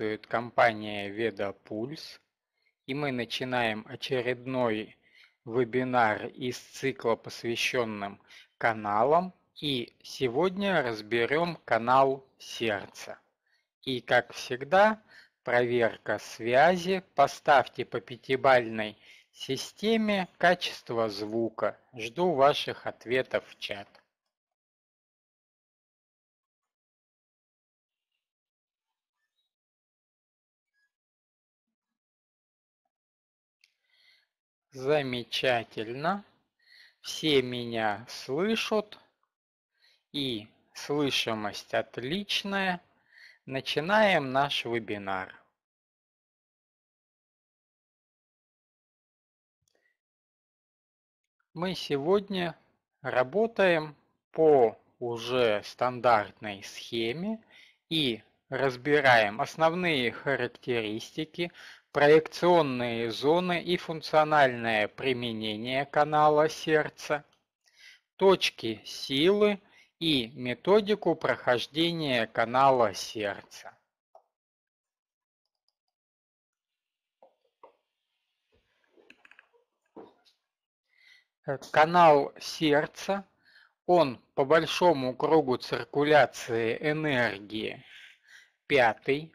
приветствует компания Ведопульс и мы начинаем очередной вебинар из цикла, посвященным каналам. И сегодня разберем канал сердца. И как всегда, проверка связи. Поставьте по пятибальной системе качество звука. Жду ваших ответов в чат. Замечательно. Все меня слышат. И слышимость отличная. Начинаем наш вебинар. Мы сегодня работаем по уже стандартной схеме и разбираем основные характеристики, проекционные зоны и функциональное применение канала сердца, точки силы и методику прохождения канала сердца. Канал сердца, он по большому кругу циркуляции энергии пятый,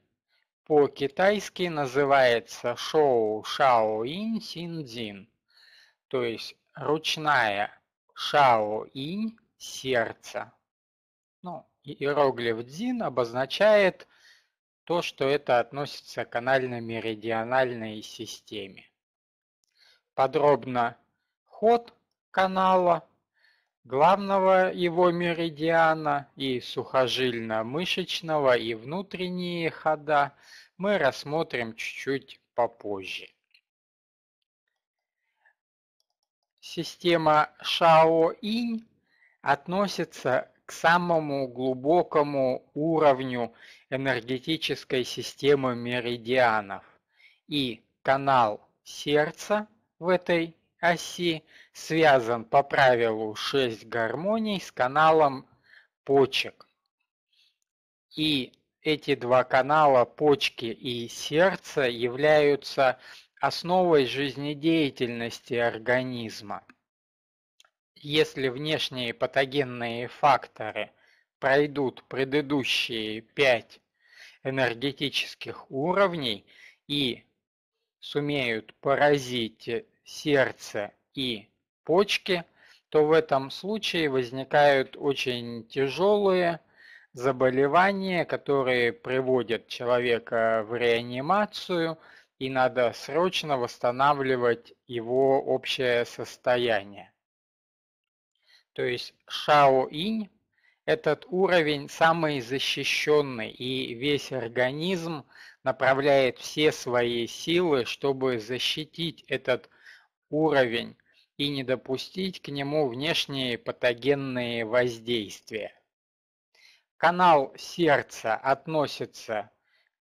по-китайски называется шоу Шао Ин Син Синдзин, то есть ручная Шао Ин сердце. Ну, иероглиф Дзин обозначает то, что это относится к анально-меридиональной системе. Подробно ход канала главного его меридиана и сухожильно-мышечного и внутренние хода мы рассмотрим чуть-чуть попозже. Система Шао-Инь относится к самому глубокому уровню энергетической системы меридианов. И канал сердца в этой оси – связан по правилу 6 гармоний с каналом почек. И эти два канала, почки и сердце, являются основой жизнедеятельности организма. Если внешние патогенные факторы пройдут предыдущие 5 энергетических уровней и сумеют поразить сердце и почки, то в этом случае возникают очень тяжелые заболевания, которые приводят человека в реанимацию, и надо срочно восстанавливать его общее состояние. То есть шао-инь – этот уровень самый защищенный, и весь организм направляет все свои силы, чтобы защитить этот уровень и не допустить к нему внешние патогенные воздействия. Канал сердца относится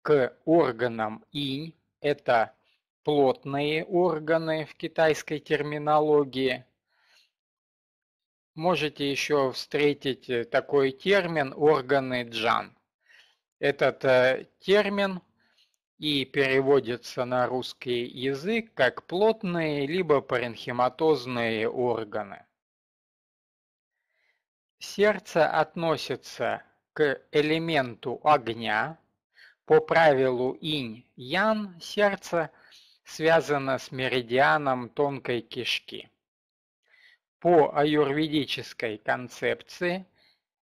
к органам инь, это плотные органы в китайской терминологии. Можете еще встретить э, такой термин органы джан. Этот э, термин и переводится на русский язык как плотные либо паренхематозные органы. Сердце относится к элементу огня. По правилу инь-ян сердце связано с меридианом тонкой кишки. По аюрведической концепции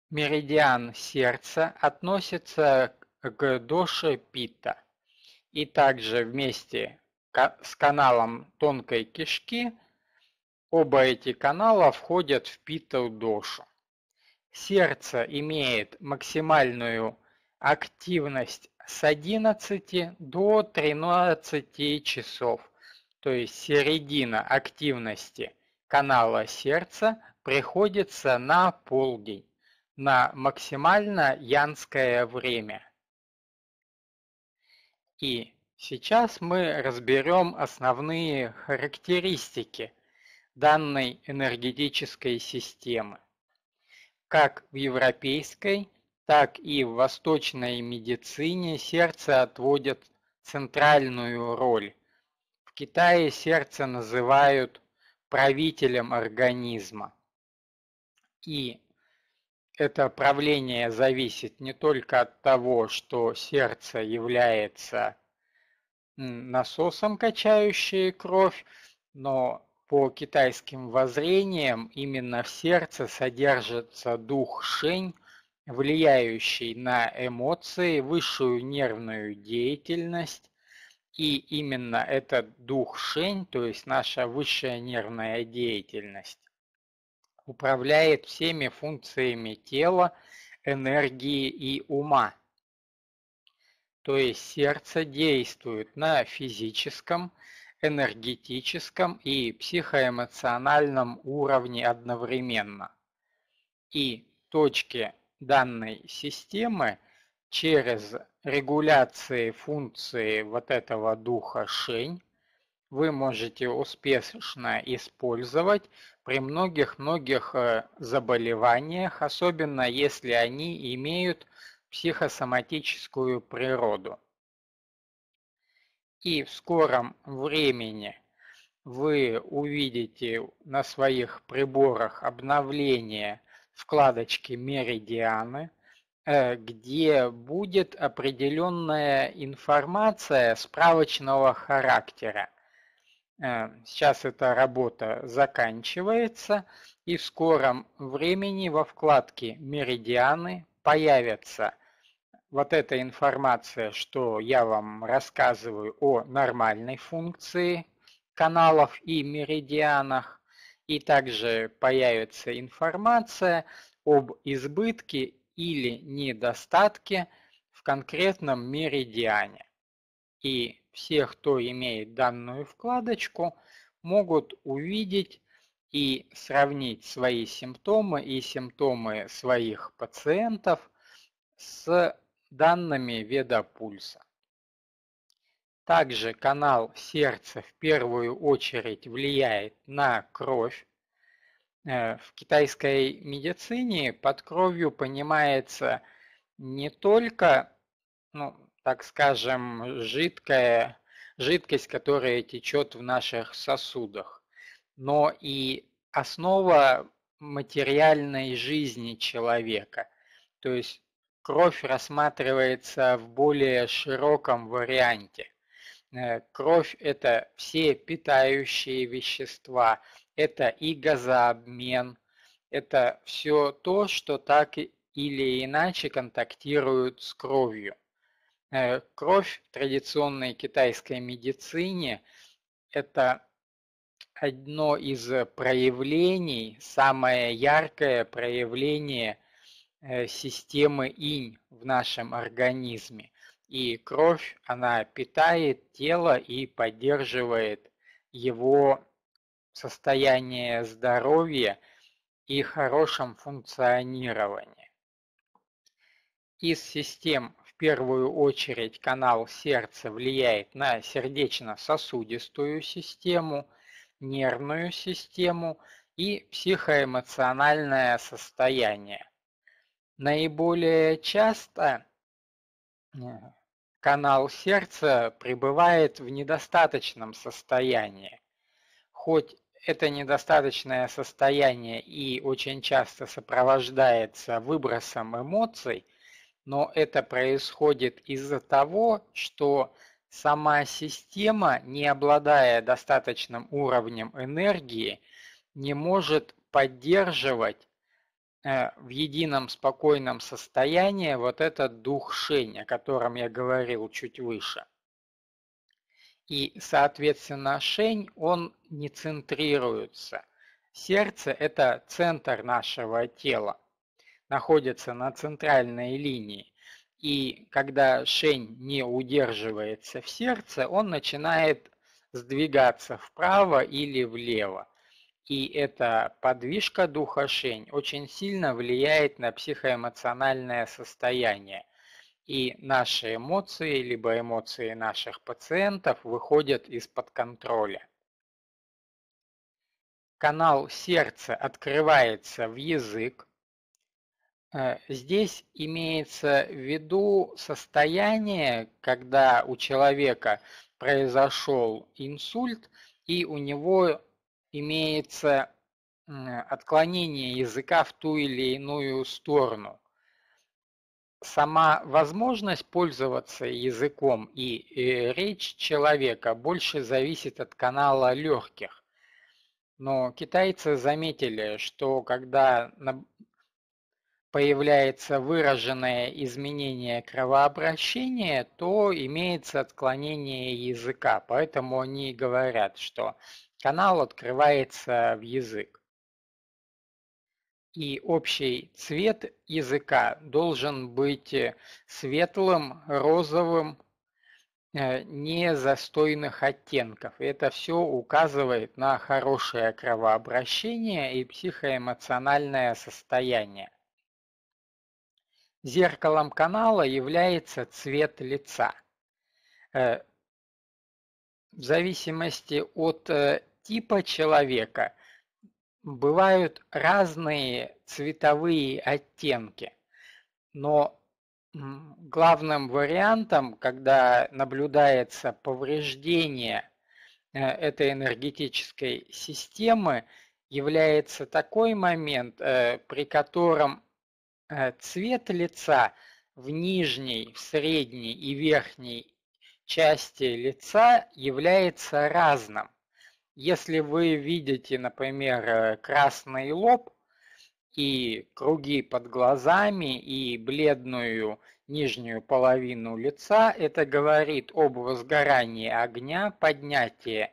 меридиан сердца относится к доше пита и также вместе с каналом тонкой кишки оба эти канала входят в питал Сердце имеет максимальную активность с 11 до 13 часов, то есть середина активности канала сердца приходится на полдень, на максимально янское время – и сейчас мы разберем основные характеристики данной энергетической системы, как в европейской, так и в восточной медицине сердце отводит центральную роль. В Китае сердце называют правителем организма. И это правление зависит не только от того, что сердце является насосом, качающим кровь, но по китайским воззрениям именно в сердце содержится дух шень, влияющий на эмоции, высшую нервную деятельность. И именно этот дух шень, то есть наша высшая нервная деятельность, управляет всеми функциями тела, энергии и ума. То есть сердце действует на физическом, энергетическом и психоэмоциональном уровне одновременно. И точки данной системы через регуляции функции вот этого духа шень вы можете успешно использовать при многих-многих э, заболеваниях, особенно если они имеют психосоматическую природу. И в скором времени вы увидите на своих приборах обновление вкладочки «Меридианы», э, где будет определенная информация справочного характера – Э, сейчас эта работа заканчивается, и в скором времени во вкладке «Меридианы» появится вот эта информация, что я вам рассказываю о нормальной функции каналов и меридианах, и также появится информация об избытке или недостатке в конкретном меридиане. И все, кто имеет данную вкладочку, могут увидеть и сравнить свои симптомы и симптомы своих пациентов с данными ведопульса. Также канал сердца в первую очередь влияет на кровь. Э, в китайской медицине под кровью понимается не только ну, так скажем, жидкая, жидкость, которая течет в наших сосудах, но и основа материальной жизни человека. То есть кровь рассматривается в более широком варианте. Э, кровь – это все питающие вещества, это и газообмен, это все то, что так или иначе контактирует с кровью. Э, кровь в традиционной китайской медицине – это одно из э, проявлений, самое яркое проявление э, системы инь в нашем организме. И кровь, она питает тело и поддерживает его состояние здоровья и хорошем функционировании. Из систем первую очередь канал сердца влияет на сердечно-сосудистую систему, нервную систему и психоэмоциональное состояние. Наиболее часто э, канал сердца пребывает в недостаточном состоянии. Хоть это недостаточное состояние и очень часто сопровождается выбросом эмоций – но это происходит из-за того, что сама система, не обладая достаточным уровнем энергии, не может поддерживать э, в едином спокойном состоянии вот этот дух шень, о котором я говорил чуть выше. И, соответственно, шень, он не центрируется. Сердце – это центр нашего тела находится на центральной линии, и когда шень не удерживается в сердце, он начинает сдвигаться вправо или влево. И эта подвижка духа шень очень сильно влияет на психоэмоциональное состояние. И наши эмоции, либо эмоции наших пациентов выходят из-под контроля. Канал сердца открывается в язык, Э, здесь имеется в виду состояние, когда у человека произошел инсульт, и у него имеется отклонение языка в ту или иную сторону. Сама возможность пользоваться языком и э, речь человека больше зависит от канала легких. Но китайцы заметили, что когда появляется выраженное изменение кровообращения, то имеется отклонение языка. Поэтому они говорят, что канал открывается в язык. И общий цвет языка должен быть э, светлым, розовым, э, не застойных оттенков. Это все указывает на хорошее кровообращение и психоэмоциональное состояние. Зеркалом канала является цвет лица. Э, в зависимости от э, типа человека бывают разные цветовые оттенки, но главным вариантом, когда наблюдается повреждение э, этой энергетической системы, является такой момент, при котором Э, цвет лица в нижней, в средней и верхней части лица является разным. Если вы видите, например, э, красный лоб и круги под глазами и бледную нижнюю половину лица, это говорит об возгорании огня, поднятии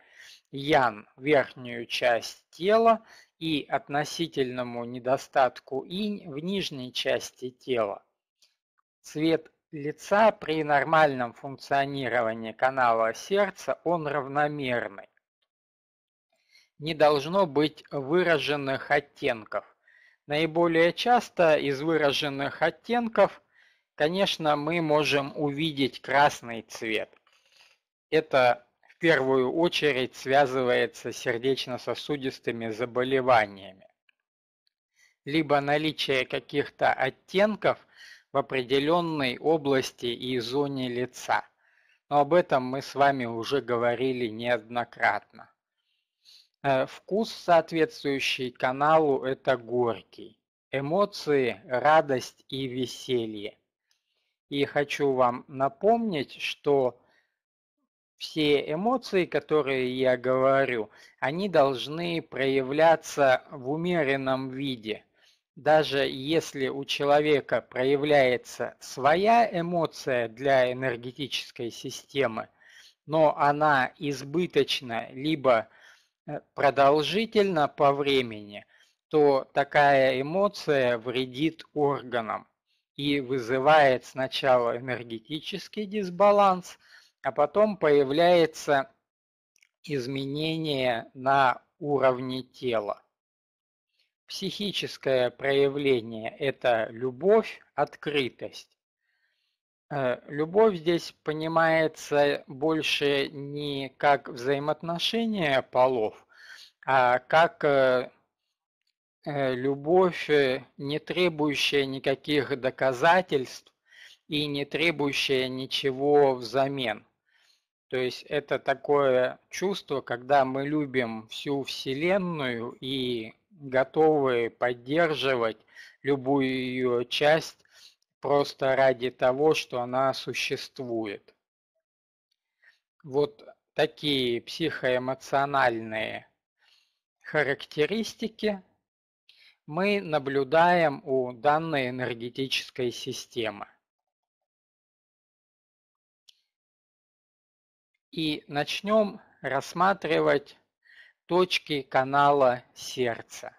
ян верхнюю часть тела и относительному недостатку инь в нижней части тела. Цвет лица при нормальном функционировании канала сердца он равномерный. Не должно быть выраженных оттенков. Наиболее часто из выраженных оттенков, конечно, мы можем увидеть красный цвет. Это в первую очередь связывается с сердечно-сосудистыми заболеваниями, либо наличие каких-то оттенков в определенной области и зоне лица. Но об этом мы с вами уже говорили неоднократно. Э, вкус, соответствующий каналу, это горький. Эмоции – радость и веселье. И хочу вам напомнить, что все эмоции, которые я говорю, они должны проявляться в умеренном виде. Даже если у человека проявляется своя эмоция для энергетической системы, но она избыточна либо э, продолжительна по времени, то такая эмоция вредит органам и вызывает сначала энергетический дисбаланс – а потом появляется изменение на уровне тела. Психическое проявление – это любовь, открытость. Э, любовь здесь понимается больше не как взаимоотношения полов, а как э, э, любовь, не требующая никаких доказательств и не требующая ничего взамен. То есть это такое чувство, когда мы любим всю Вселенную и готовы поддерживать любую ее часть просто ради того, что она существует. Вот такие психоэмоциональные характеристики мы наблюдаем у данной энергетической системы. и начнем рассматривать точки канала сердца.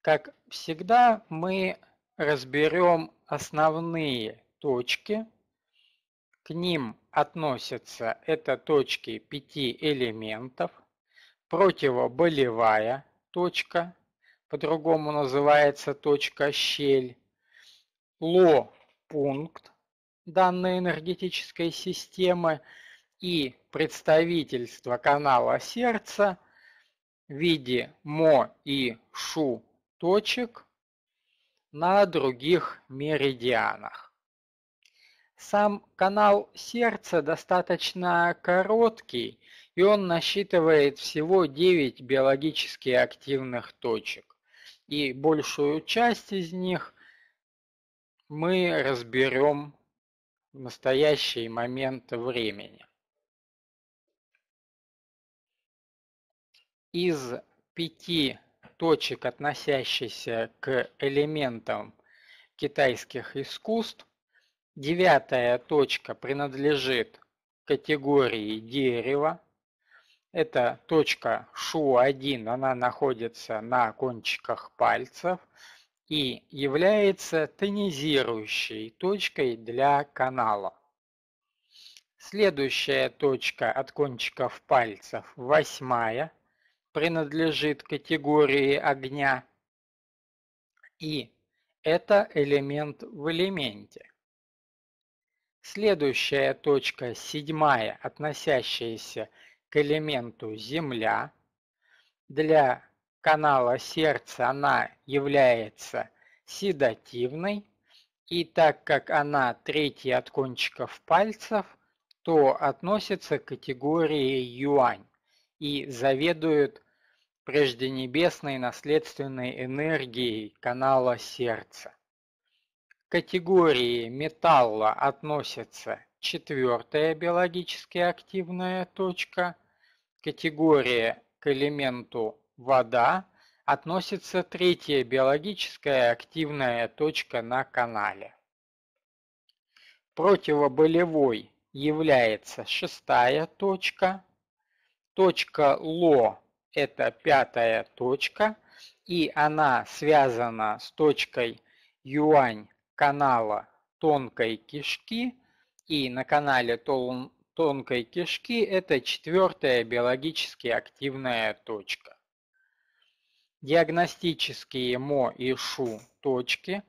Как всегда, мы разберем основные точки. К ним относятся это точки пяти элементов, противоболевая точка, по-другому называется точка щель, ло-пункт данной энергетической системы – и представительство канала сердца в виде мо и шу точек на других меридианах. Сам канал сердца достаточно короткий, и он насчитывает всего 9 биологически активных точек. И большую часть из них мы разберем в настоящий момент времени. из пяти точек, относящихся к элементам китайских искусств, девятая точка принадлежит категории дерева. Это точка шу-1, она находится на кончиках пальцев и является тонизирующей точкой для канала. Следующая точка от кончиков пальцев, восьмая – принадлежит категории огня. И это элемент в элементе. Следующая точка, седьмая, относящаяся к элементу Земля. Для канала сердца она является седативной, и так как она третья от кончиков пальцев, то относится к категории юань и заведует прежде небесной наследственной энергией канала сердца. К категории металла относится четвертая биологически активная точка, категория к элементу вода относится третья биологическая активная точка на канале. Противоболевой является шестая точка, точка ЛО это пятая точка, и она связана с точкой юань канала тонкой кишки, и на канале тон, тонкой кишки это четвертая биологически активная точка. Диагностические МО и ШУ точки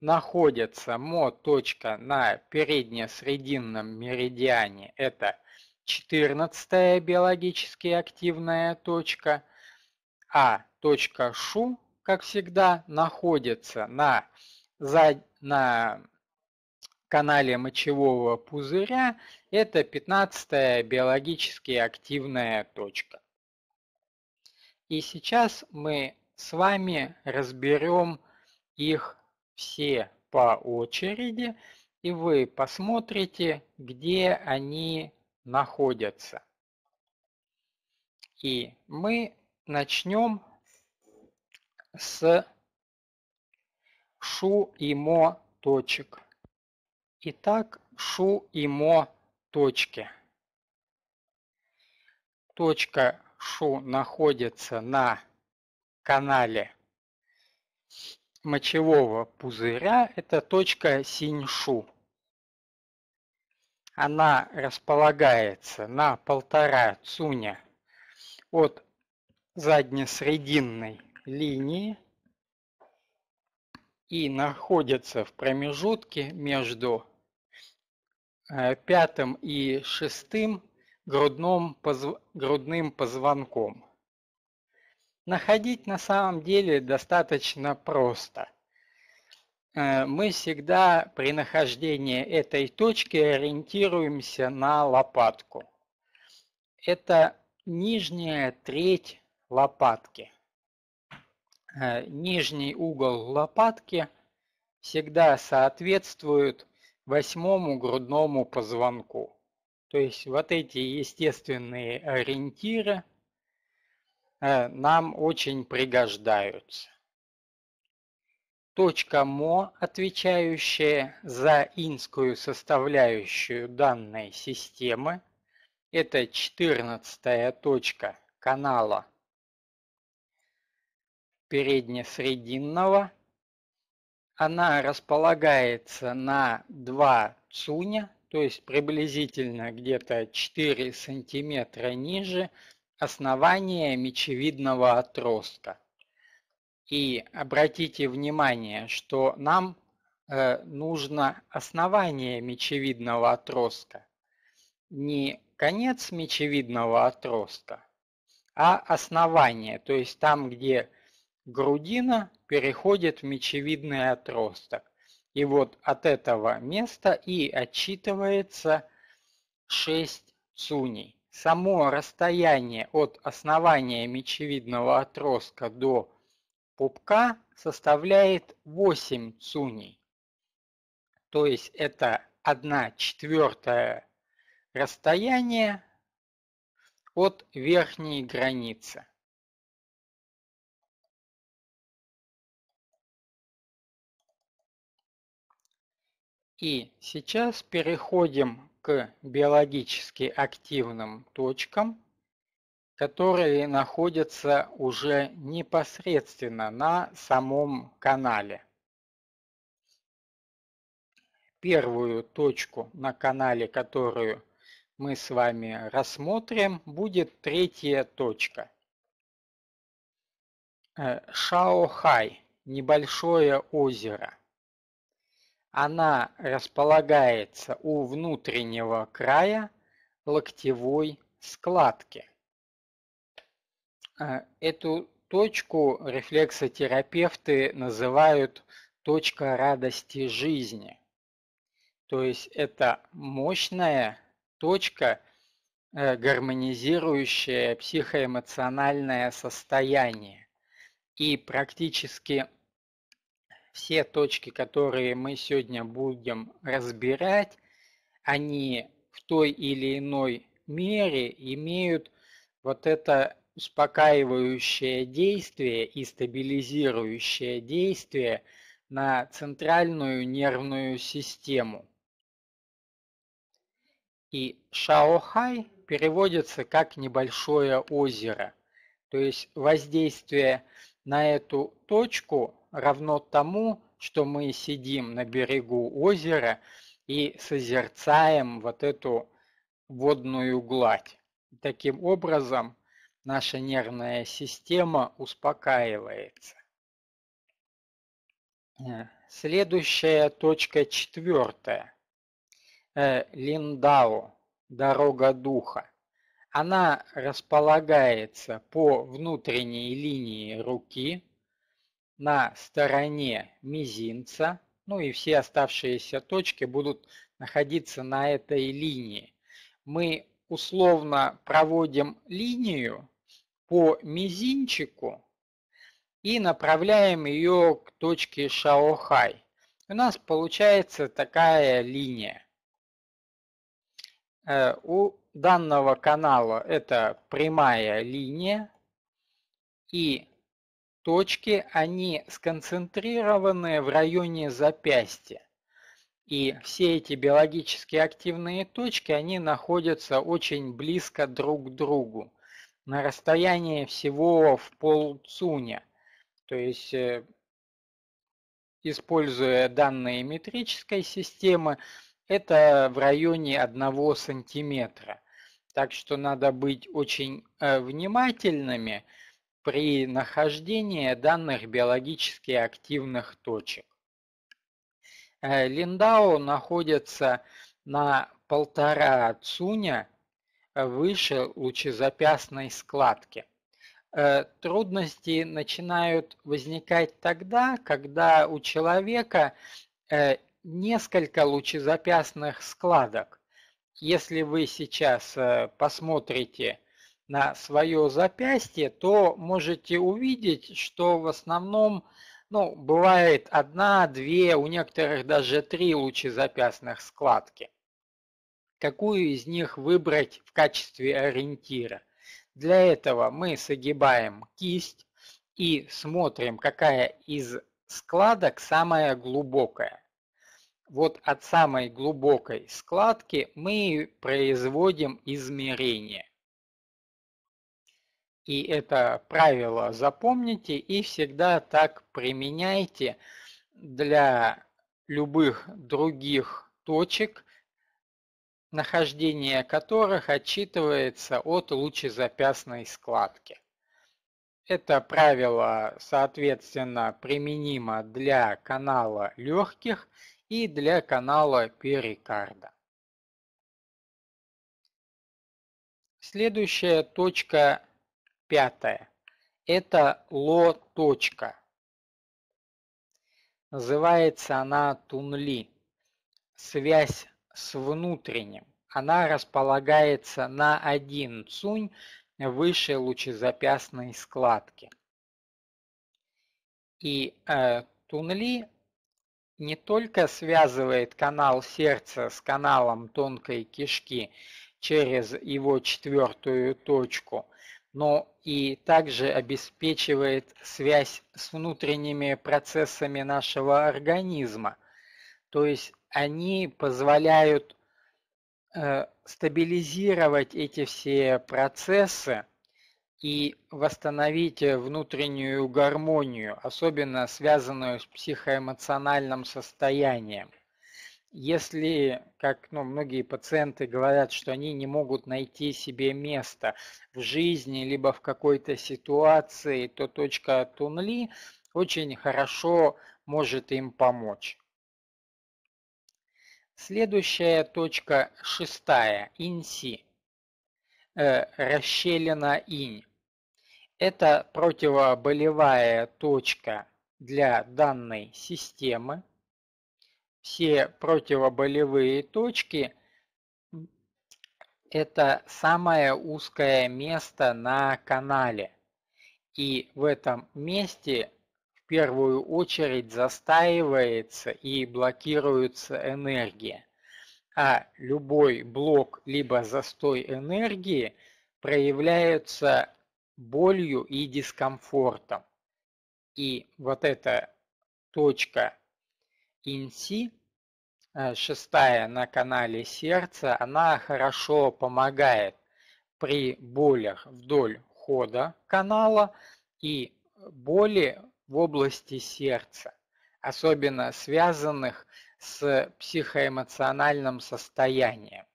находятся МО точка на переднесрединном меридиане, это 14 биологически активная точка, а точка ШУ, как всегда, находится на, за, на канале мочевого пузыря. Это 15 биологически активная точка. И сейчас мы с вами разберем их все по очереди, и вы посмотрите, где они находятся. И мы начнем с шу и мо точек. Итак, шу и мо точки. Точка шу находится на канале мочевого пузыря. Это точка синьшу. Она располагается на полтора цуня от заднесрединной линии и находится в промежутке между э, пятым и шестым грудном позв... грудным позвонком. Находить на самом деле достаточно просто. Э, мы всегда при нахождении этой точки ориентируемся на лопатку. Это нижняя треть лопатки. Э, нижний угол лопатки всегда соответствует восьмому грудному позвонку. То есть вот эти естественные ориентиры э, нам очень пригождаются. Точка мо, отвечающая за инскую составляющую данной системы, это 14 точка канала переднесрединного. Она располагается на 2 цуня, то есть приблизительно где-то 4 сантиметра ниже основания мечевидного отростка. И обратите внимание, что нам э, нужно основание мечевидного отростка. Не конец мечевидного отростка, а основание, то есть там, где грудина переходит в мечевидный отросток. И вот от этого места и отчитывается 6 цуней. Само расстояние от основания мечевидного отростка до пупка составляет 8 цуней. То есть это 1 четвертая расстояние от верхней границы. И сейчас переходим к биологически активным точкам которые находятся уже непосредственно на самом канале. Первую точку на канале, которую мы с вами рассмотрим, будет третья точка. Э, Шаохай – небольшое озеро. Она располагается у внутреннего края локтевой складки. А, эту точку рефлексотерапевты называют точка радости жизни. То есть это мощная точка, э, гармонизирующее психоэмоциональное состояние. И практически все точки, которые мы сегодня будем разбирать, они в той или иной мере имеют вот это успокаивающее действие и стабилизирующее действие на центральную нервную систему. И Шаохай переводится как «небольшое озеро», то есть воздействие на эту точку равно тому, что мы сидим на берегу озера и созерцаем вот эту водную гладь. Таким образом, наша нервная система успокаивается. Э, следующая точка четвертая. Э, Линдао, дорога духа. Она располагается по внутренней линии руки на стороне мизинца, ну и все оставшиеся точки будут находиться на этой линии. Мы условно проводим линию, по мизинчику и направляем ее к точке Шаохай. У нас получается такая линия. Э, у данного канала это прямая линия и точки, они сконцентрированы в районе запястья. И все эти биологически активные точки, они находятся очень близко друг к другу на расстоянии всего в полцуня. То есть, э, используя данные метрической системы, это в районе 1 сантиметра. Так что надо быть очень э, внимательными при нахождении данных биологически активных точек. Э, Линдао находится на полтора цуня выше лучезапястной складки. Э, трудности начинают возникать тогда, когда у человека э, несколько лучезапястных складок. Если вы сейчас э, посмотрите на свое запястье, то можете увидеть, что в основном ну, бывает одна, две, у некоторых даже три лучезапястных складки какую из них выбрать в качестве ориентира. Для этого мы согибаем кисть и смотрим, какая из складок самая глубокая. Вот от самой глубокой складки мы производим измерение. И это правило запомните и всегда так применяйте для любых других точек нахождение которых отчитывается от лучезапястной складки. Это правило, соответственно, применимо для канала легких и для канала перикарда. Следующая точка пятая. Это ло-точка. Называется она Тунли. Связь с внутренним. Она располагается на один цунь выше лучезапястной складки. И э, Тунли не только связывает канал сердца с каналом тонкой кишки через его четвертую точку, но и также обеспечивает связь с внутренними процессами нашего организма, то есть они позволяют э, стабилизировать эти все процессы и восстановить э, внутреннюю гармонию, особенно связанную с психоэмоциональным состоянием. Если, как ну, многие пациенты говорят, что они не могут найти себе место в жизни, либо в какой-то ситуации, то точка Тунли очень хорошо может им помочь. Следующая точка шестая, инси, э, расщелина инь. Это противоболевая точка для данной системы. Все противоболевые точки – это самое узкое место на канале. И в этом месте в первую очередь застаивается и блокируется энергия. А любой блок либо застой энергии проявляются болью и дискомфортом. И вот эта точка INSI, э, шестая на канале сердца, она хорошо помогает при болях вдоль хода канала и боли в области сердца, особенно связанных с психоэмоциональным состоянием.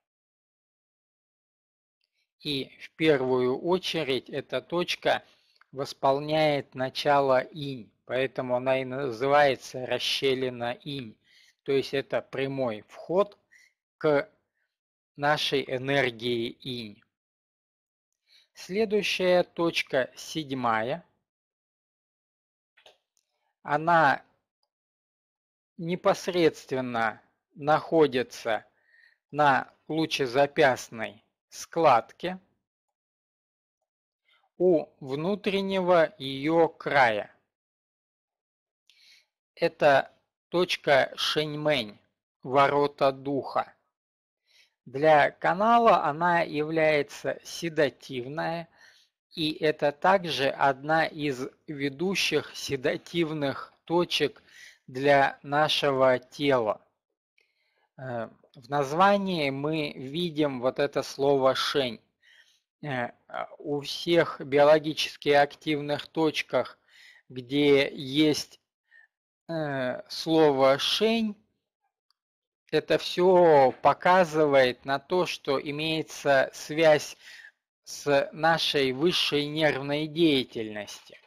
И в первую очередь эта точка восполняет начало инь, поэтому она и называется расщелина инь. То есть это прямой вход к нашей энергии инь. Следующая точка, седьмая, она непосредственно находится на лучезапястной складке у внутреннего ее края. Это точка Шеньмень, ворота духа. Для канала она является седативная, и это также одна из ведущих седативных точек для нашего тела. Э, в названии мы видим вот это слово «шень». Э, у всех биологически активных точках, где есть э, слово «шень», это все показывает на то, что имеется связь с нашей высшей нервной деятельности.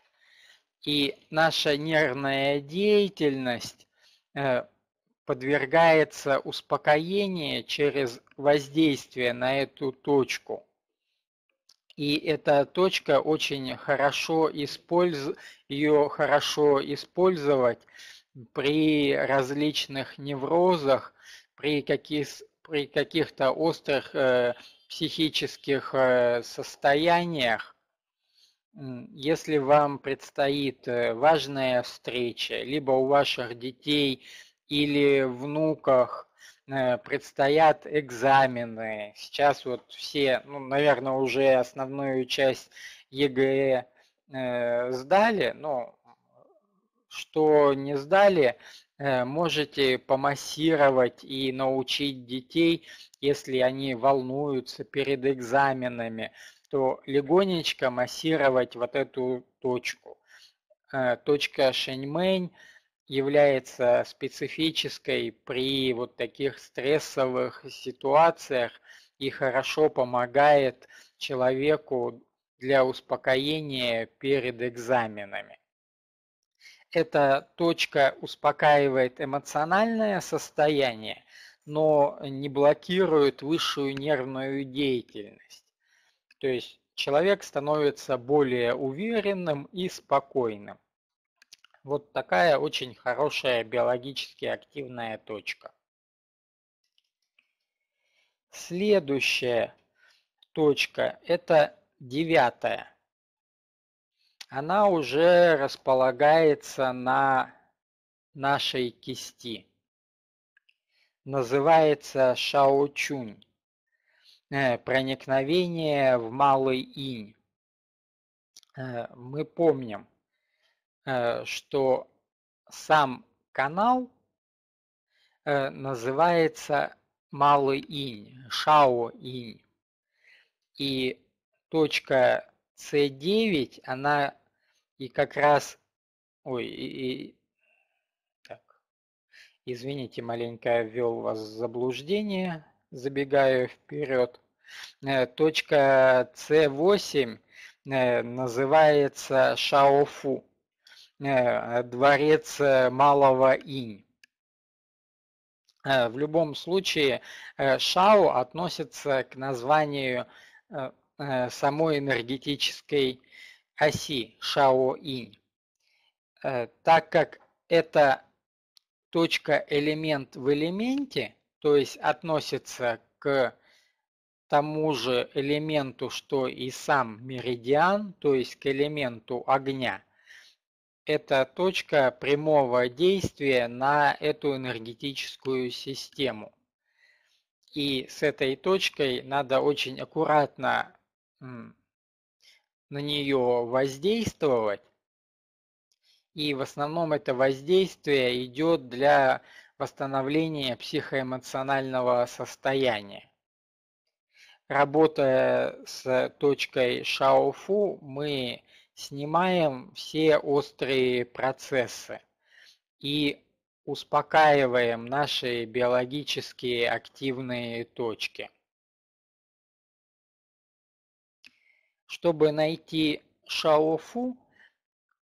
И наша нервная деятельность э, подвергается успокоению через воздействие на эту точку. И эта точка очень хорошо использ... ее хорошо использовать при различных неврозах, при, каких... при каких-то острых э, психических э, состояниях, если вам предстоит э, важная встреча, либо у ваших детей или внуках э, предстоят экзамены, сейчас вот все, ну, наверное, уже основную часть ЕГЭ сдали, но что не сдали, э, можете помассировать и научить детей, если они волнуются перед экзаменами, то легонечко массировать вот эту точку. Э, точка Шеньмэнь является специфической при вот таких стрессовых ситуациях и хорошо помогает человеку для успокоения перед экзаменами эта точка успокаивает эмоциональное состояние, но не блокирует высшую нервную деятельность. То есть человек становится более уверенным и спокойным. Вот такая очень хорошая биологически активная точка. Следующая точка – это девятая она уже располагается на нашей кисти. Называется шаочунь. Э, проникновение в малый инь. Э, мы помним, э, что сам канал называется малый инь, шао инь. И точка С9, она и как раз... Ой, и... и... Так. Извините, маленько ввел вас в заблуждение, забегаю вперед. Э, точка С8 э, называется Шаофу, э, дворец Малого Инь. В любом случае, Шао относится к названию самой энергетической оси Шао Шаоинь, э, так как это точка элемент в элементе, то есть относится к тому же элементу, что и сам меридиан, то есть к элементу огня. Это точка прямого действия на эту энергетическую систему. И с этой точкой надо очень аккуратно на нее воздействовать. И в основном это воздействие идет для восстановления психоэмоционального состояния. Работая с точкой Шаофу, мы снимаем все острые процессы и успокаиваем наши биологически активные точки. Чтобы найти шаофу,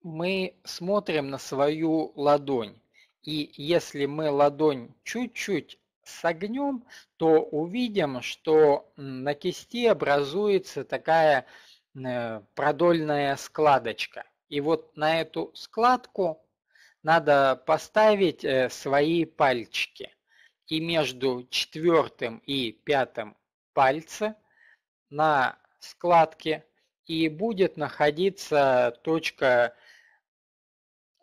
мы смотрим на свою ладонь. И если мы ладонь чуть-чуть согнем, то увидим, что на кисти образуется такая э, продольная складочка. И вот на эту складку надо поставить э, свои пальчики. И между четвертым и пятым пальцем на складке и будет находиться точка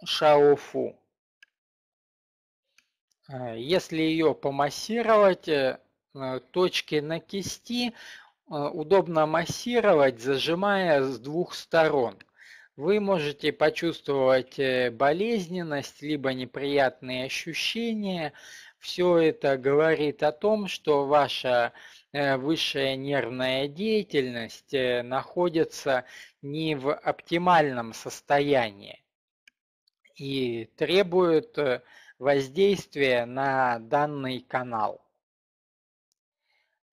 Шаофу. Э, если ее помассировать, э, э, точки на кисти удобно массировать, зажимая с двух сторон. Вы можете почувствовать болезненность, либо неприятные ощущения. Все это говорит о том, что ваша Э, высшая нервная деятельность э, находится не в оптимальном состоянии и требует э, воздействия на данный канал.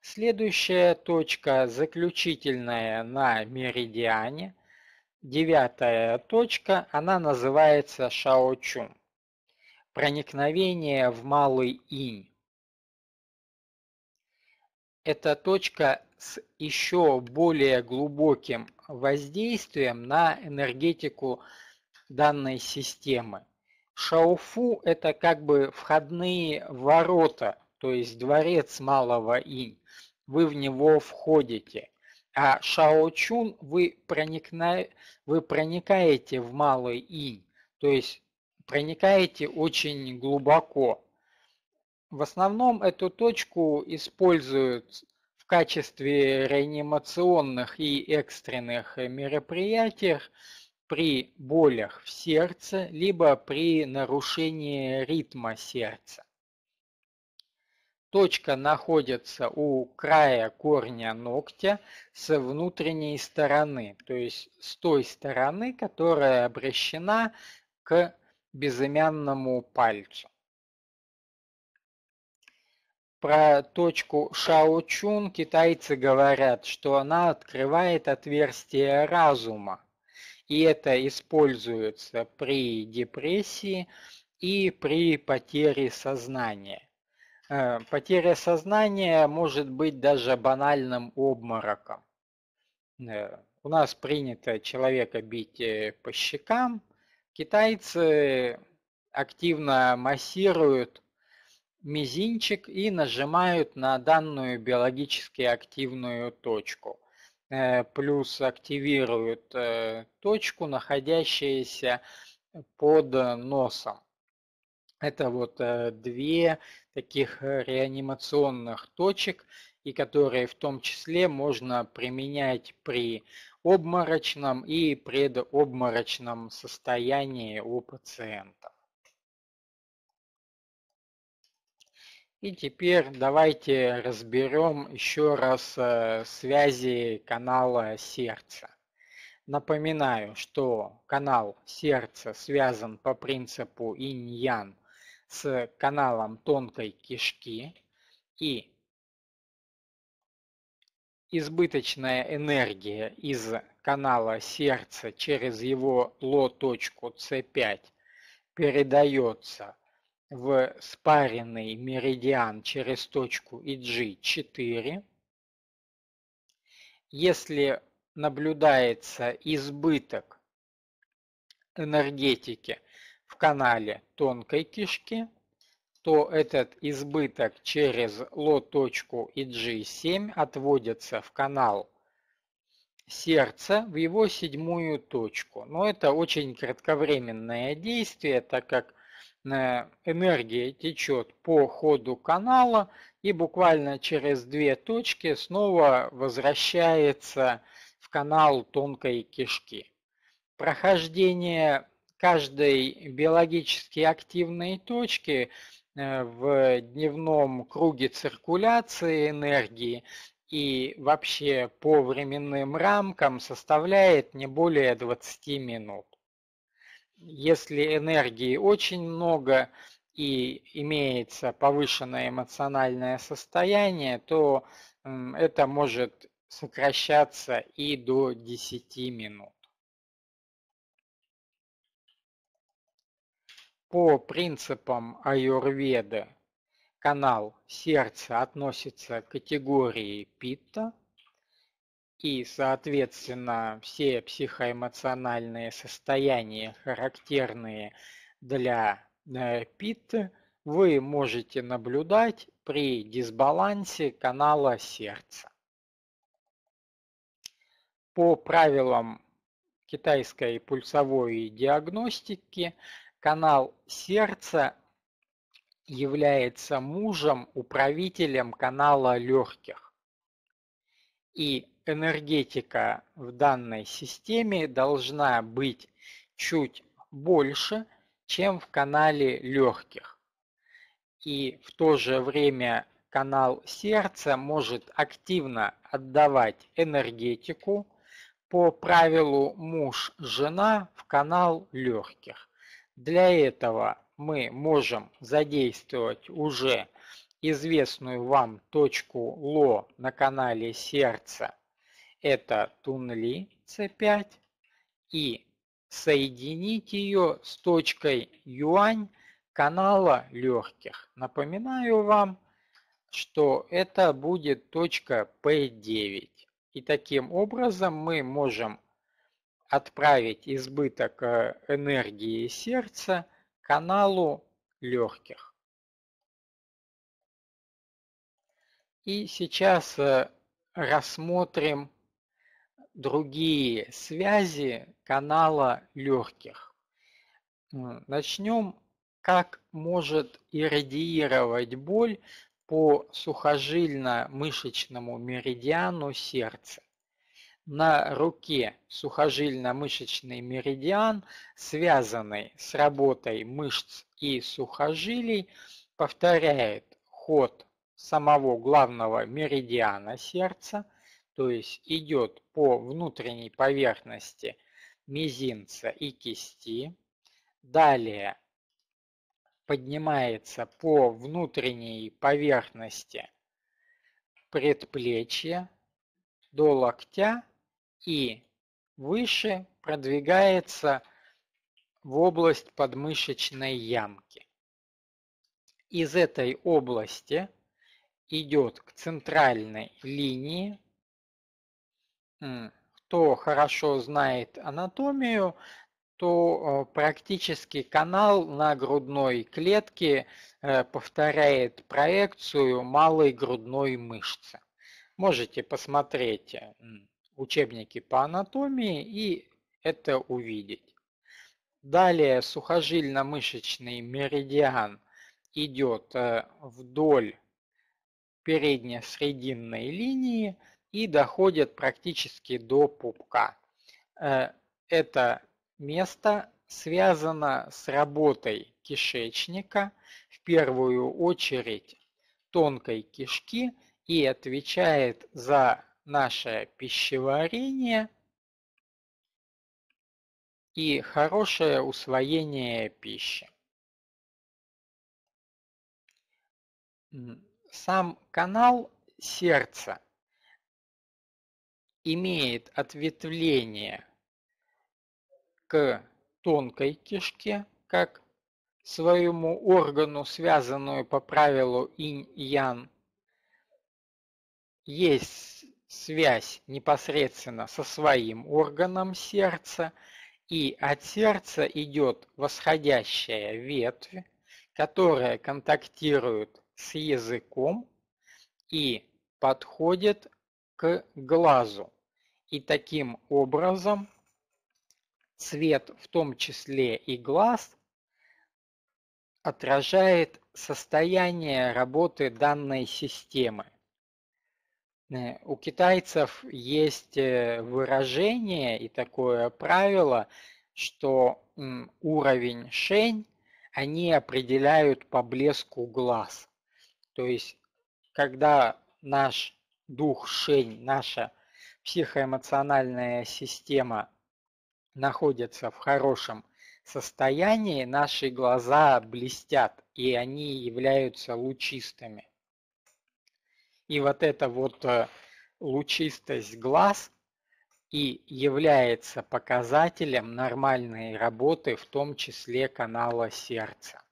Следующая точка, заключительная на меридиане, девятая точка, она называется Шаочун. Проникновение в малый инь. Это точка с еще более глубоким воздействием на энергетику данной системы. Шаофу – это как бы входные ворота, то есть дворец малого инь. Вы в него входите. А шаочун вы, проникна... вы проникаете в малый инь, то есть проникаете очень глубоко. В основном эту точку используют в качестве реанимационных и экстренных мероприятий при болях в сердце, либо при нарушении ритма сердца. Точка находится у края корня ногтя с внутренней стороны, то есть с той стороны, которая обращена к безымянному пальцу. Про точку Шаочун китайцы говорят, что она открывает отверстие разума. И это используется при депрессии и при потере сознания. Э, потеря сознания может быть даже банальным обмороком. Э, у нас принято человека бить э, по щекам. Китайцы активно массируют мизинчик и нажимают на данную биологически активную точку. Э, плюс активируют э, точку, находящуюся под носом. Это вот э, две таких реанимационных точек, и которые в том числе можно применять при обморочном и предобморочном состоянии у пациента. И теперь давайте разберем еще раз э, связи канала сердца. Напоминаю, что канал сердца связан по принципу инь-ян с каналом тонкой кишки и избыточная энергия из канала сердца через его ло-точку С5 передается в спаренный меридиан через точку EG4, если наблюдается избыток энергетики в канале тонкой кишки, то этот избыток через ло-точку EG7 отводится в канал сердца в его седьмую точку. Но это очень кратковременное действие, так как Э, энергия течет по ходу канала и буквально через две точки снова возвращается в канал тонкой кишки. Прохождение каждой биологически активной точки э, в дневном круге циркуляции энергии и вообще по временным рамкам составляет не более 20 минут если энергии очень много и имеется повышенное эмоциональное состояние, то это может сокращаться и до 10 минут. По принципам аюрведы канал сердца относится к категории питта – и, соответственно, все психоэмоциональные состояния, характерные для э, питты, вы можете наблюдать при дисбалансе канала сердца. По правилам китайской пульсовой диагностики канал сердца является мужем, управителем канала легких. И энергетика в данной системе должна быть чуть больше, чем в канале легких. И в то же время канал сердца может активно отдавать энергетику по правилу муж-жена в канал легких. Для этого мы можем задействовать уже известную вам точку ЛО на канале сердца это Тунли C5 и соединить ее с точкой Юань канала легких. Напоминаю вам, что это будет точка P9. И таким образом мы можем отправить избыток э, энергии сердца каналу легких. И сейчас э, рассмотрим другие связи канала легких. Начнем, как может иррадиировать боль по сухожильно-мышечному меридиану сердца. На руке сухожильно-мышечный меридиан, связанный с работой мышц и сухожилий, повторяет ход самого главного меридиана сердца – то есть идет по внутренней поверхности мизинца и кисти. Далее поднимается по внутренней поверхности предплечья до локтя и выше продвигается в область подмышечной ямки. Из этой области идет к центральной линии кто хорошо знает анатомию, то э, практически канал на грудной клетке э, повторяет проекцию малой грудной мышцы. Можете посмотреть э, учебники по анатомии и это увидеть. Далее сухожильно-мышечный меридиан идет вдоль передней срединной линии, и доходит практически до пупка. Э, это место связано с работой кишечника, в первую очередь тонкой кишки, и отвечает за наше пищеварение и хорошее усвоение пищи. Сам канал сердца имеет ответвление к тонкой кишке, как своему органу, связанную по правилу инь-ян. Есть связь непосредственно со своим органом сердца, и от сердца идет восходящая ветвь, которая контактирует с языком и подходит к глазу. И таким образом цвет, в том числе и глаз, отражает состояние работы данной системы. Э, у китайцев есть э, выражение и такое правило, что уровень шень они определяют по блеску глаз. То есть, когда наш дух шень, наша психоэмоциональная система находится в хорошем состоянии, наши глаза блестят, и они являются лучистыми. И вот эта вот э, лучистость глаз и является показателем нормальной работы, в том числе канала сердца.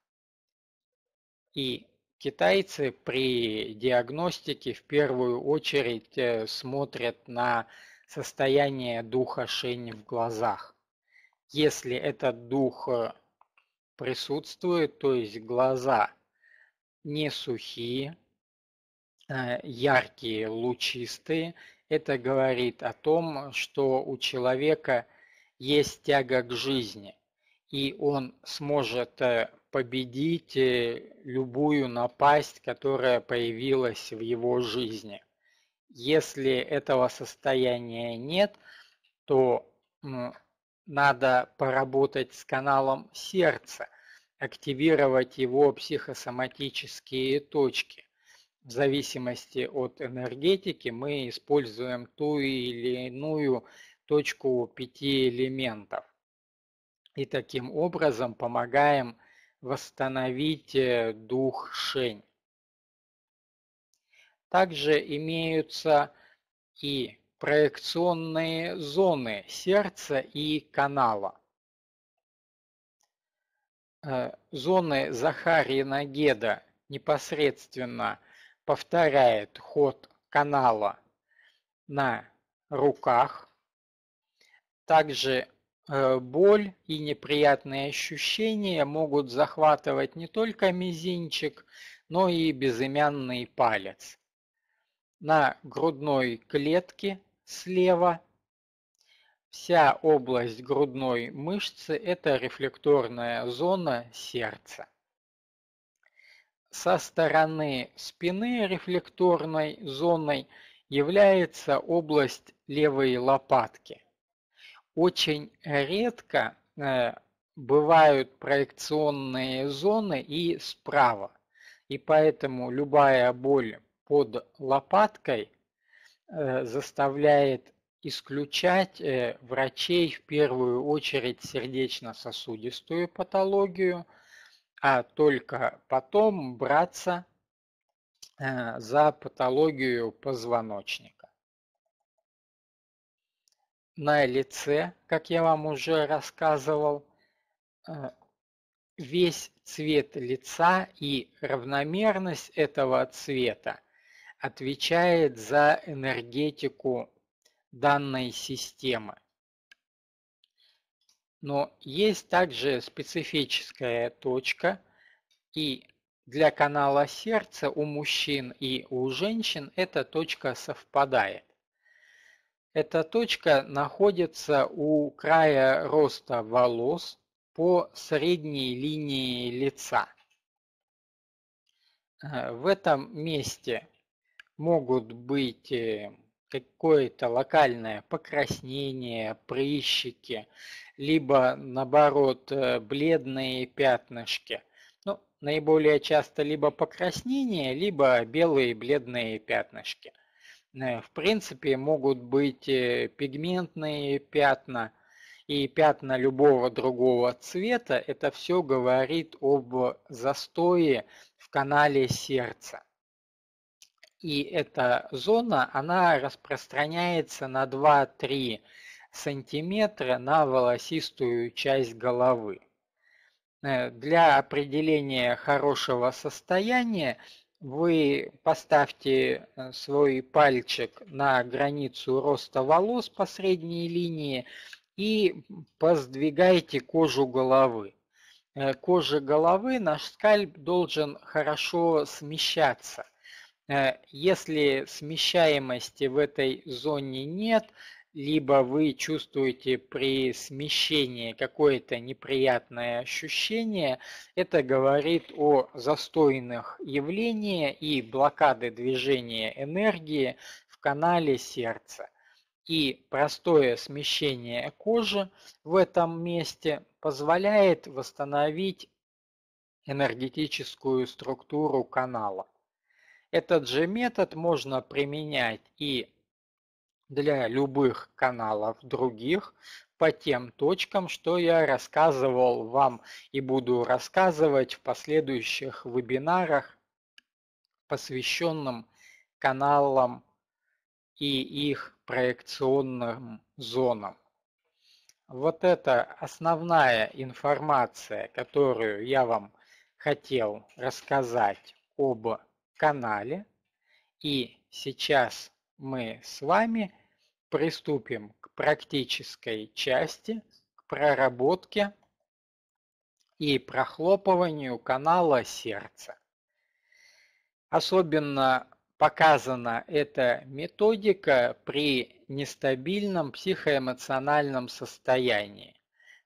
И Китайцы при диагностике в первую очередь э, смотрят на состояние духа шень в глазах. Если этот дух э, присутствует, то есть глаза не сухие, э, яркие, лучистые, это говорит о том, что у человека есть тяга к жизни, и он сможет победите э, любую напасть, которая появилась в его жизни. Если этого состояния нет, то надо поработать с каналом сердца, активировать его психосоматические точки. В зависимости от энергетики мы используем ту или иную точку пяти элементов. И таким образом помогаем восстановить э, дух Шень. Также имеются и проекционные зоны сердца и канала. Э, зоны Захарина Нагеда непосредственно повторяет ход канала на руках. Также Э, боль и неприятные ощущения могут захватывать не только мизинчик, но и безымянный палец. На грудной клетке слева вся область грудной мышцы – это рефлекторная зона сердца. Со стороны спины рефлекторной зоной является область левой лопатки очень редко э, бывают проекционные зоны и справа. И поэтому любая боль под лопаткой э, заставляет исключать э, врачей в первую очередь сердечно-сосудистую патологию, а только потом браться за патологию позвоночника на лице, как я вам уже рассказывал, э, весь цвет лица и равномерность этого цвета отвечает за энергетику данной системы. Но есть также специфическая точка, и для канала сердца у мужчин и у женщин эта точка совпадает. Эта точка находится у края роста волос по средней линии лица. Э, в этом месте могут быть э, какое-то локальное покраснение, прыщики, либо наоборот э, бледные пятнышки. Ну, наиболее часто либо покраснение, либо белые бледные пятнышки – Э, в принципе, могут быть э, пигментные пятна и пятна любого другого цвета. Это все говорит об застое в канале сердца. И эта зона, она распространяется на 2-3 сантиметра на волосистую часть головы. Э, для определения хорошего состояния вы поставьте э, свой пальчик на границу роста волос по средней линии и поздвигайте кожу головы. Э, кожа головы наш скальп должен хорошо смещаться. Э, если смещаемости в этой зоне нет, либо вы чувствуете при смещении какое-то неприятное ощущение, это говорит о застойных явлениях и блокады движения энергии в канале сердца. И простое смещение кожи в этом месте позволяет восстановить энергетическую структуру канала. Этот же метод можно применять и для любых каналов других по тем точкам, что я рассказывал вам и буду рассказывать в последующих вебинарах, посвященным каналам и их проекционным зонам. Вот это основная информация, которую я вам хотел рассказать об канале. И сейчас мы с вами приступим к практической части, к проработке и прохлопыванию канала сердца. Особенно показана эта методика при нестабильном психоэмоциональном состоянии.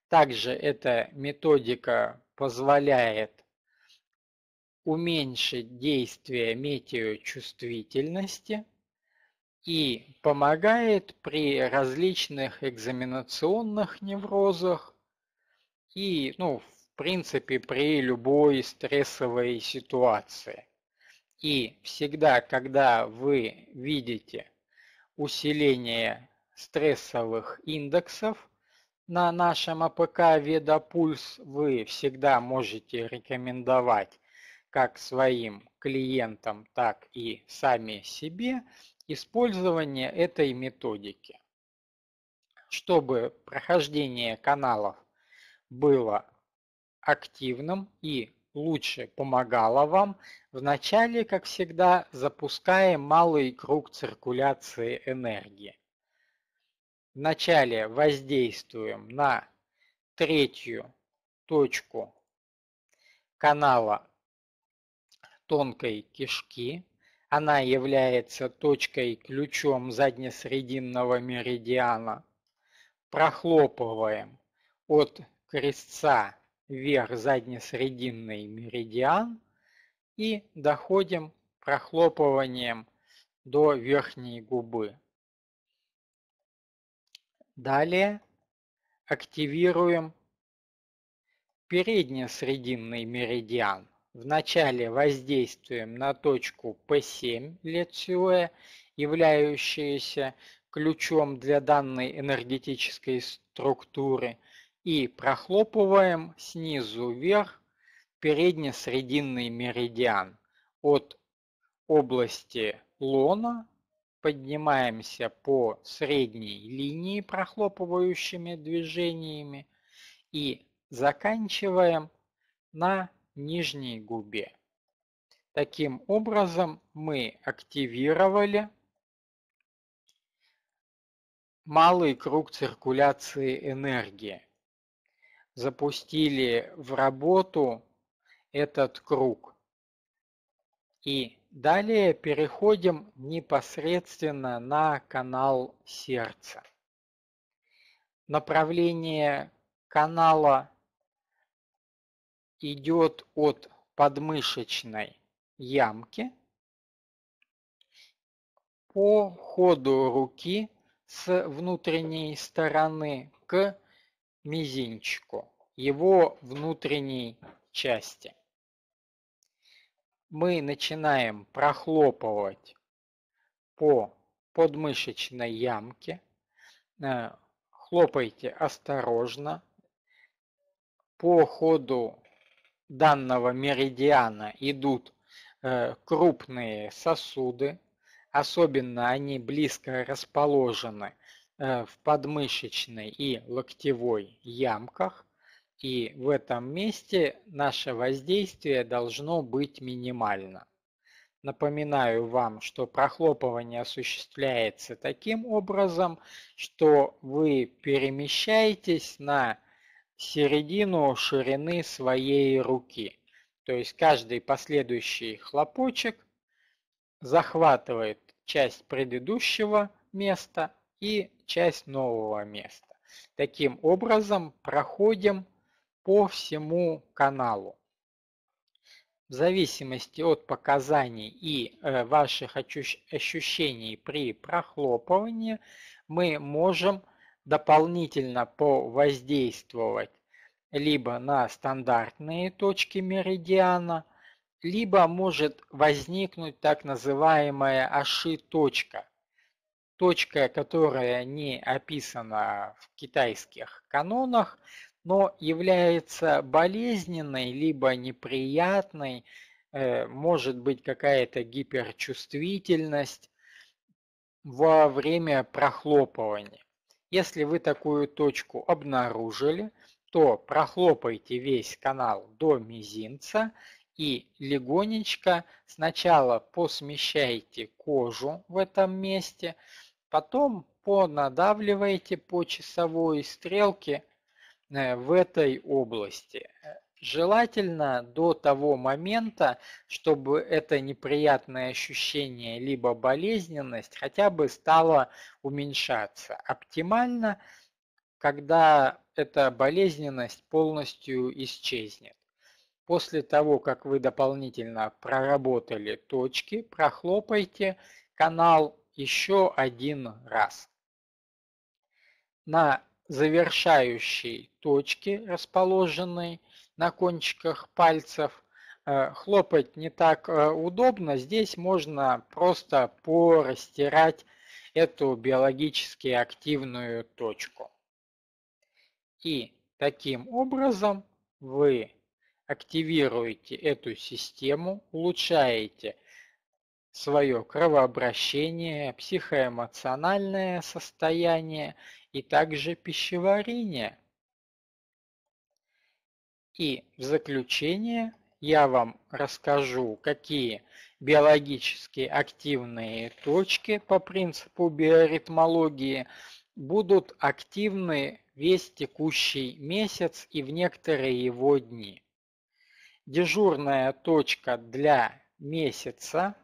Также эта методика позволяет уменьшить действие метеочувствительности – и помогает при различных экзаменационных неврозах и, ну, в принципе, при любой стрессовой ситуации. И всегда, когда вы видите усиление стрессовых индексов на нашем АПК Ведопульс, вы всегда можете рекомендовать как своим клиентам, так и сами себе Использование этой методики, чтобы прохождение каналов было активным и лучше помогало вам, вначале, как всегда, запускаем малый круг циркуляции энергии. Вначале воздействуем на третью точку канала тонкой кишки, она является точкой ключом заднесрединного меридиана. Прохлопываем от крестца вверх заднесрединный меридиан и доходим прохлопыванием до верхней губы. Далее активируем переднесрединный меридиан. Вначале воздействуем на точку P7 Летсюэ, e e, являющуюся ключом для данной энергетической структуры, и прохлопываем снизу вверх передне-срединный меридиан от области лона поднимаемся по средней линии прохлопывающими движениями и заканчиваем на нижней губе. Таким образом мы активировали малый круг циркуляции энергии. Запустили в работу этот круг. И далее переходим непосредственно на канал сердца. Направление канала идет от подмышечной ямки по ходу руки с внутренней стороны к мизинчику, его внутренней части. Мы начинаем прохлопывать по подмышечной ямке. Э, хлопайте осторожно. По ходу данного меридиана идут э, крупные сосуды, особенно они близко расположены э, в подмышечной и локтевой ямках, и в этом месте наше воздействие должно быть минимально. Напоминаю вам, что прохлопывание осуществляется таким образом, что вы перемещаетесь на середину ширины своей руки. То есть каждый последующий хлопочек захватывает часть предыдущего места и часть нового места. Таким образом проходим по всему каналу. В зависимости от показаний и э, ваших ощущений при прохлопывании мы можем дополнительно повоздействовать либо на стандартные точки меридиана, либо может возникнуть так называемая аши-точка. Точка, которая не описана в китайских канонах, но является болезненной, либо неприятной, э, может быть какая-то гиперчувствительность во время прохлопывания. Если вы такую точку обнаружили, то прохлопайте весь канал до мизинца и легонечко сначала посмещайте кожу в этом месте, потом понадавливайте по часовой стрелке э, в этой области. Желательно до того момента, чтобы это неприятное ощущение либо болезненность хотя бы стало уменьшаться. Оптимально, когда эта болезненность полностью исчезнет. После того, как вы дополнительно проработали точки, прохлопайте канал еще один раз. На завершающей точке, расположенной на кончиках пальцев. Э, хлопать не так э, удобно, здесь можно просто порастирать эту биологически активную точку. И таким образом вы активируете эту систему, улучшаете свое кровообращение, психоэмоциональное состояние и также пищеварение. И в заключение я вам расскажу, какие биологически активные точки по принципу биоритмологии будут активны весь текущий месяц и в некоторые его дни. Дежурная точка для месяца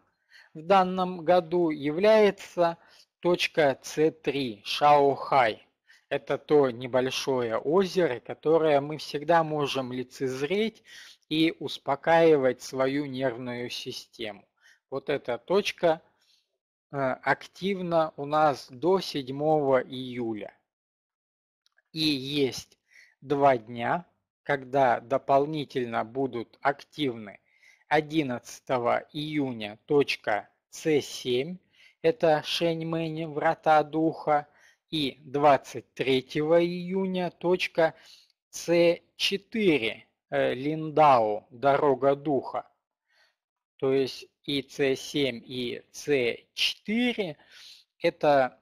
в данном году является точка С3 Шаохай это то небольшое озеро, которое мы всегда можем лицезреть и успокаивать свою нервную систему. Вот эта точка э, активна у нас до 7 июля. И есть два дня, когда дополнительно будут активны 11 июня точка С7, это Шеньмэнь, врата духа, и 23 июня точка С4 э, Линдау, дорога духа. То есть и С7, и С4 это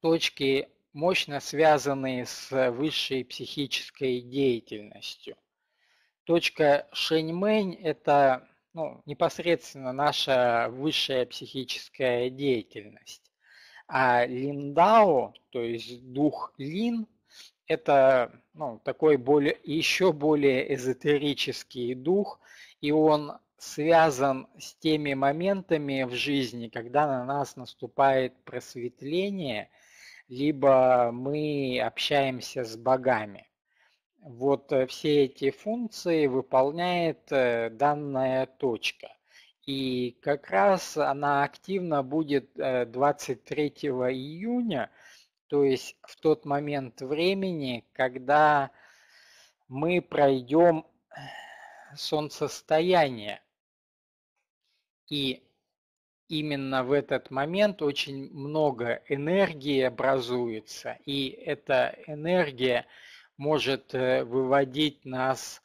точки, мощно связанные с высшей психической деятельностью. Точка Шэньмэнь – это ну, непосредственно наша высшая психическая деятельность. А линдао, то есть дух лин, это ну, такой более, еще более эзотерический дух, и он связан с теми моментами в жизни, когда на нас наступает просветление, либо мы общаемся с богами. Вот э, все эти функции выполняет э, данная точка. И как раз она активно будет 23 э, июня, то есть в тот момент времени, когда мы пройдем солнцестояние. И именно в этот момент очень много энергии образуется, и эта энергия может э, выводить нас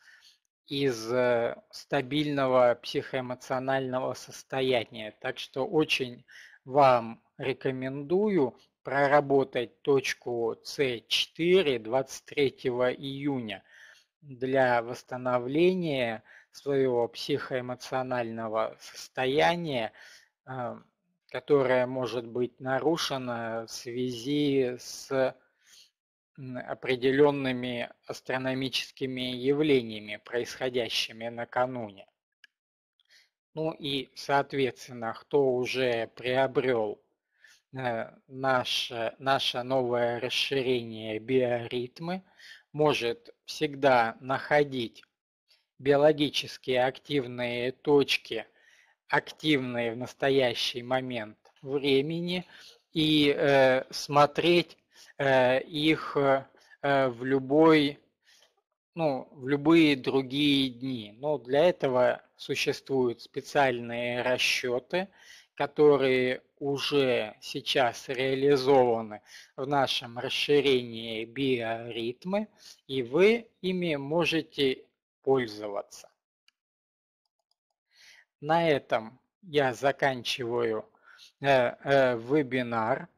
из э, стабильного психоэмоционального состояния. Так что очень вам рекомендую проработать точку С4 23 июня для восстановления своего психоэмоционального состояния, э, которое может быть нарушено в связи с определенными астрономическими явлениями, происходящими накануне. Ну и, соответственно, кто уже приобрел э, наше, наше новое расширение биоритмы, может всегда находить биологически активные точки, активные в настоящий момент времени, и э, смотреть Э, их э, э, в любой ну, в любые другие дни. Но для этого существуют специальные расчеты, которые уже сейчас реализованы в нашем расширении биоритмы, и вы ими можете пользоваться. На этом я заканчиваю э, э, вебинар.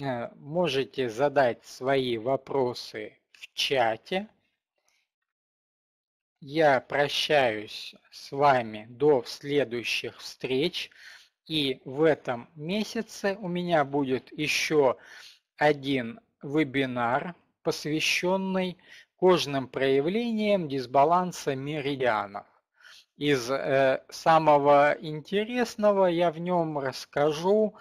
Э, можете задать свои вопросы в чате. Я прощаюсь с вами до следующих встреч. И в этом месяце у меня будет еще один вебинар, посвященный кожным проявлениям дисбаланса меридианов. Из э, самого интересного я в нем расскажу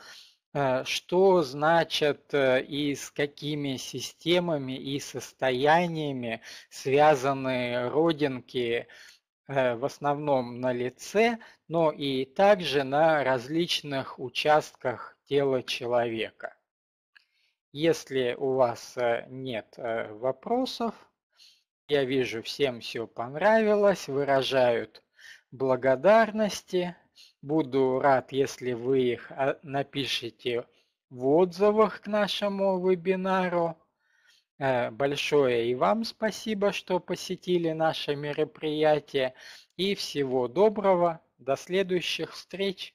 Э, что значат э, и с какими системами и состояниями связаны родинки э, в основном на лице, но и также на различных участках тела человека. Если у вас нет вопросов, я вижу, всем все понравилось, выражают благодарности. Буду рад, если вы их а, напишите в отзывах к нашему вебинару. Э, большое и вам спасибо, что посетили наше мероприятие. И всего доброго. До следующих встреч.